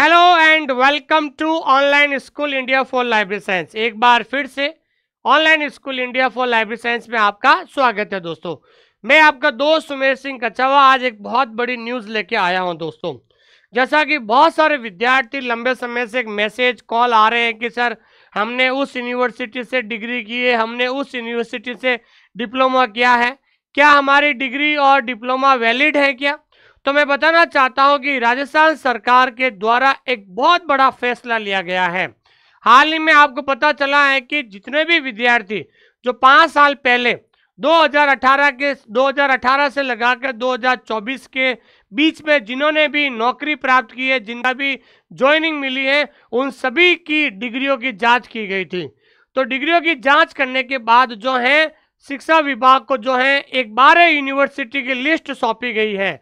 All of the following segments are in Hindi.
hello and welcome to online school India for library science एक बार फिर से online school India for library science में आपका स्वागत है दोस्तों मैं आपका दोस्त सुमेर सिंह कचावा आज एक बहुत बड़ी न्यूज़ लेके आया हूं दोस्तों जैसा कि बहुत सारे विद्यार्थी लंबे समय से एक मैसेज कॉल आ रहे हैं कि सर हमने उस यूनिवर्सिटी से डिग्री की है हमने उस यूनिवर्सिटी से डिप्लोमा किया है क्या हमारी डिग्री और डिप्लोमा वैलिड है क्या तो मैं बताना चाहता हूं कि राजस्थान सरकार के द्वारा एक बहुत बड़ा फैसला लिया गया है हाल ही में आपको पता चला है कि जितने भी विद्यार्थी जो पाँच साल पहले 2018 के 2018 से लगाकर 2024 के बीच में जिन्होंने भी नौकरी प्राप्त की है जिनका भी ज्वाइनिंग मिली है उन सभी की डिग्रियों की जांच की गई थी तो डिग्रियों की जांच करने के बाद जो है शिक्षा विभाग को जो है एक बारह यूनिवर्सिटी की लिस्ट सौंपी गई है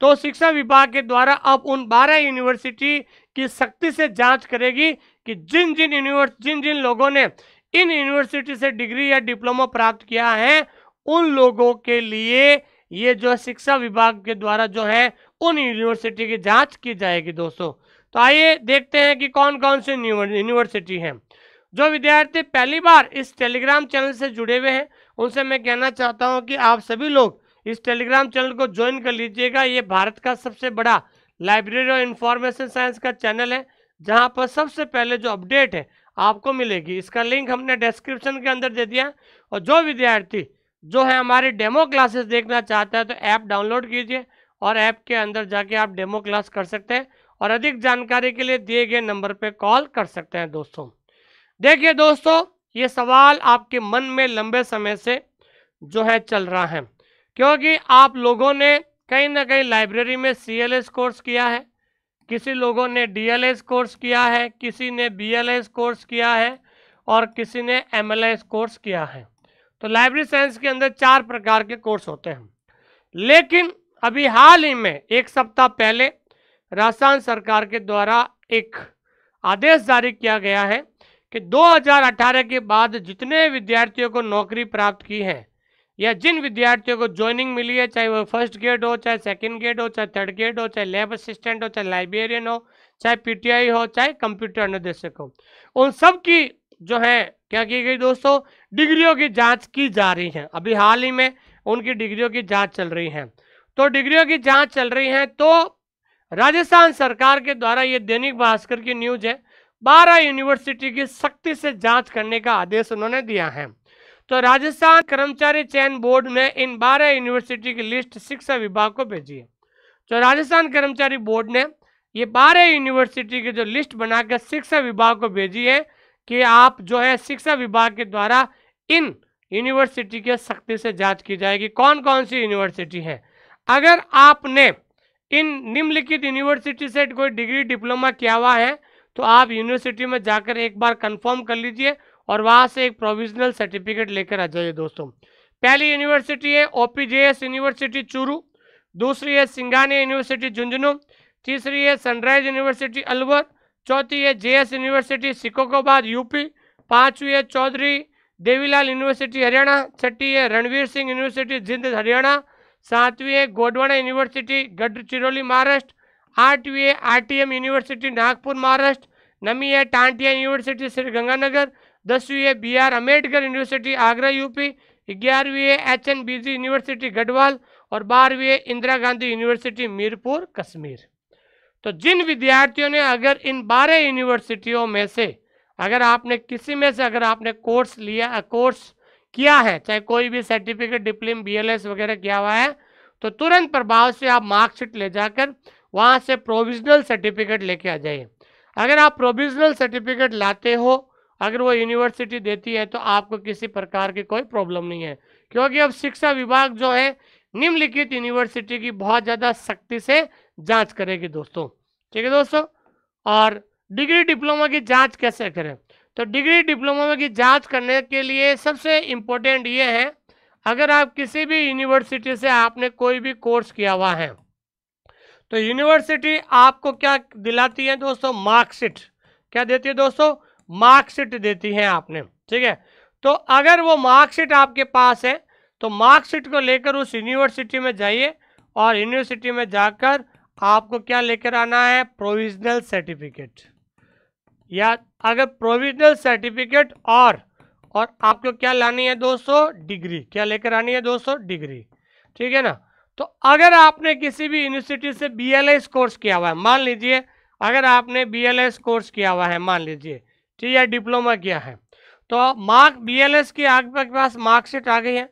तो शिक्षा विभाग के द्वारा अब उन 12 यूनिवर्सिटी की सख्ती से जांच करेगी कि जिन जिन यूनिवर्स जिन जिन लोगों ने इन यूनिवर्सिटी से डिग्री या डिप्लोमा प्राप्त किया है उन लोगों के लिए ये जो शिक्षा विभाग के द्वारा जो है उन यूनिवर्सिटी की जांच की जाएगी दोस्तों तो आइए देखते हैं कि कौन कौन से यूनिवर्सिटी हैं जो विद्यार्थी पहली बार इस टेलीग्राम चैनल से जुड़े हुए हैं उनसे मैं कहना चाहता हूँ कि आप सभी लोग इस टेलीग्राम चैनल को ज्वाइन कर लीजिएगा ये भारत का सबसे बड़ा लाइब्रेरी और इन्फॉर्मेशन साइंस का चैनल है जहाँ पर सबसे पहले जो अपडेट है आपको मिलेगी इसका लिंक हमने डिस्क्रिप्शन के अंदर दे दिया और जो विद्यार्थी जो है हमारी डेमो क्लासेस देखना चाहता है तो ऐप डाउनलोड कीजिए और ऐप के अंदर जाके आप डेमो क्लास कर सकते हैं और अधिक जानकारी के लिए दिए गए नंबर पर कॉल कर सकते हैं दोस्तों देखिए दोस्तों ये सवाल आपके मन में लंबे समय से जो है चल रहा है क्योंकि आप लोगों ने कहीं ना कहीं लाइब्रेरी में सी कोर्स किया है किसी लोगों ने डी कोर्स किया है किसी ने बी कोर्स किया है और किसी ने एम कोर्स किया है तो लाइब्रेरी साइंस के अंदर चार प्रकार के कोर्स होते हैं लेकिन अभी हाल ही में एक सप्ताह पहले राजस्थान सरकार के द्वारा एक आदेश जारी किया गया है कि 2018 के बाद जितने विद्यार्थियों को नौकरी प्राप्त की है या जिन विद्यार्थियों को ज्वाइनिंग मिली है चाहे वो फर्स्ट ग्रेड हो चाहे सेकंड ग्रेड हो चाहे थर्ड ग्रेड हो चाहे लैब असिस्टेंट हो चाहे लाइब्रेरियन हो चाहे पीटीआई हो चाहे कंप्यूटर निर्देशक हो उन सब की जो है क्या की गई दोस्तों डिग्रियों की जांच की जा रही है अभी हाल ही में उनकी डिग्रियों की जांच चल रही है तो डिग्रियों की जांच चल रही है तो राजस्थान सरकार के द्वारा ये दैनिक भास्कर की न्यूज है बारह यूनिवर्सिटी की सख्ती से जांच करने का आदेश उन्होंने दिया है तो राजस्थान कर्मचारी चयन बोर्ड ने इन 12 यूनिवर्सिटी की लिस्ट शिक्षा विभाग को भेजी है तो राजस्थान कर्मचारी बोर्ड ने ये बारह यूनिवर्सिटी की जो लिस्ट बनाकर शिक्षा विभाग को भेजी है कि आप जो है शिक्षा विभाग के द्वारा इन यूनिवर्सिटी के सख्ती से जांच की जाएगी कौन कौन सी यूनिवर्सिटी है अगर आपने इन निम्नलिखित यूनिवर्सिटी से कोई डिग्री डिप्लोमा किया हुआ है तो आप यूनिवर्सिटी में जाकर एक बार कंफर्म कर लीजिए और वहाँ से एक प्रोविजनल सर्टिफिकेट लेकर आ जाइए दोस्तों पहली यूनिवर्सिटी है ओ यूनिवर्सिटी चूरू दूसरी है सिंगानी यूनिवर्सिटी झुंझुनू तीसरी है सनराइज यूनिवर्सिटी अलवर चौथी है जे यूनिवर्सिटी सिकोकोबाद यूपी पाँचवीं है चौधरी देवीलाल यूनिवर्सिटी हरियाणा छठी है रणवीर सिंह यूनिवर्सिटी जिंद हरियाणा सातवीं है गोडवाना यूनिवर्सिटी गढ़चिरौली महाराष्ट्र आठवीं है आरटीएम यूनिवर्सिटी नागपुर महाराष्ट्र नवी है टांटिया यूनिवर्सिटी श्रीगंगानगर दसवीं है B R Ambedkar university Agra UP ग्यारहवीं है H N B G university Garhwal और बारहवीं है इंदिरा गांधी यूनिवर्सिटी मीरपुर कश्मीर तो जिन विद्यार्थियों ने अगर इन बारह यूनिवर्सिटियों में से अगर आपने किसी में से अगर आपने कोर्स लिया कोर्स किया है चाहे कोई भी सर्टिफिकेट डिप्लोम बीएलएस वगैरह किया हुआ है तो तुरंत प्रभाव से आप मार्कशीट ले जाकर वहाँ से प्रोविजनल सर्टिफिकेट लेके आ जाइए अगर आप प्रोविजनल सर्टिफिकेट लाते हो अगर वो यूनिवर्सिटी देती है तो आपको किसी प्रकार की कोई प्रॉब्लम नहीं है क्योंकि अब शिक्षा विभाग जो है निम्नलिखित यूनिवर्सिटी की बहुत ज़्यादा सख्ती से जांच करेगी दोस्तों ठीक है दोस्तों और डिग्री डिप्लोमा की जांच कैसे करें तो डिग्री डिप्लोमा की जांच करने के लिए सबसे इम्पोर्टेंट ये है अगर आप किसी भी यूनिवर्सिटी से आपने कोई भी कोर्स किया हुआ है तो यूनिवर्सिटी आपको क्या दिलाती है दोस्तों मार्कशीट क्या देती है दोस्तों मार्कशीट देती है आपने ठीक है तो अगर वो मार्कशीट आपके पास है तो मार्कशीट को लेकर उस यूनिवर्सिटी में जाइए और यूनिवर्सिटी में जाकर आपको क्या लेकर आना है प्रोविजनल सर्टिफिकेट या अगर प्रोविजनल सर्टिफिकेट और और आपको क्या लानी है दोस्तों डिग्री क्या लेकर आनी है दोस्तों डिग्री ठीक है ना तो अगर आपने किसी भी यूनिवर्सिटी से बी कोर्स किया हुआ है मान लीजिए अगर आपने बी कोर्स किया हुआ है मान लीजिए ठीक है डिप्लोमा किया है तो मार्क बीएलएस की आपके पास मार्कशीट आ गई है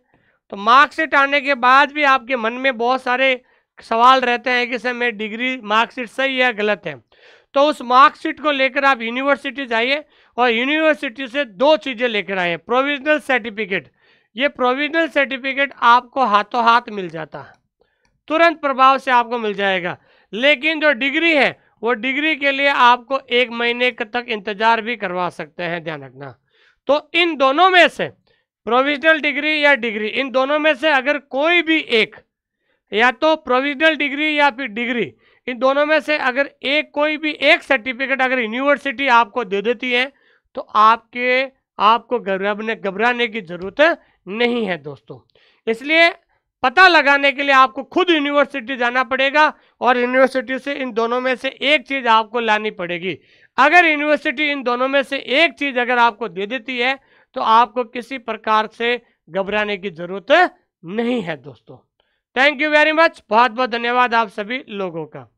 तो मार्कशीट आने के बाद भी आपके मन में बहुत सारे सवाल रहते हैं कि सर मेरी डिग्री मार्कशीट सही है गलत है तो उस मार्कशीट को लेकर आप यूनिवर्सिटी जाइए और यूनिवर्सिटी से दो चीज़ें लेकर आइए प्रोविजनल सर्टिफिकेट ये प्रोविजनल सर्टिफिकेट आपको हाथों हाथ मिल जाता है तुरंत प्रभाव से आपको मिल जाएगा लेकिन जो डिग्री है वो डिग्री के लिए आपको एक महीने तक इंतजार भी करवा सकते हैं ध्यान रखना तो इन दोनों में से प्रोविजनल डिग्री या डिग्री इन दोनों में से अगर कोई भी एक या तो प्रोविजनल डिग्री या फिर डिग्री इन दोनों में से अगर एक कोई भी एक सर्टिफिकेट अगर यूनिवर्सिटी आपको दे देती है तो आपके आपको घबराने घबराने की ज़रूरत नहीं है दोस्तों इसलिए पता लगाने के लिए आपको खुद यूनिवर्सिटी जाना पड़ेगा और यूनिवर्सिटी से इन दोनों में से एक चीज़ आपको लानी पड़ेगी अगर यूनिवर्सिटी इन दोनों में से एक चीज़ अगर आपको दे देती है तो आपको किसी प्रकार से घबराने की ज़रूरत नहीं है दोस्तों थैंक यू वेरी मच बहुत बहुत धन्यवाद आप सभी लोगों का